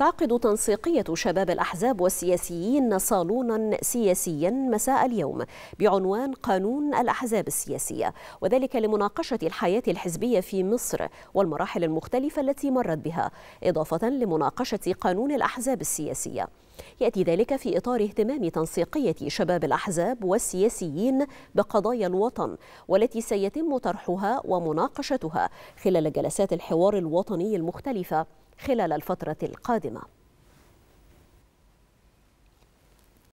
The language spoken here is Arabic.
تعقد تنسيقية شباب الأحزاب والسياسيين صالونا سياسيا مساء اليوم بعنوان قانون الأحزاب السياسية وذلك لمناقشة الحياة الحزبية في مصر والمراحل المختلفة التي مرت بها إضافة لمناقشة قانون الأحزاب السياسية يأتي ذلك في إطار اهتمام تنسيقية شباب الأحزاب والسياسيين بقضايا الوطن والتي سيتم طرحها ومناقشتها خلال جلسات الحوار الوطني المختلفة خلال الفترة القادمة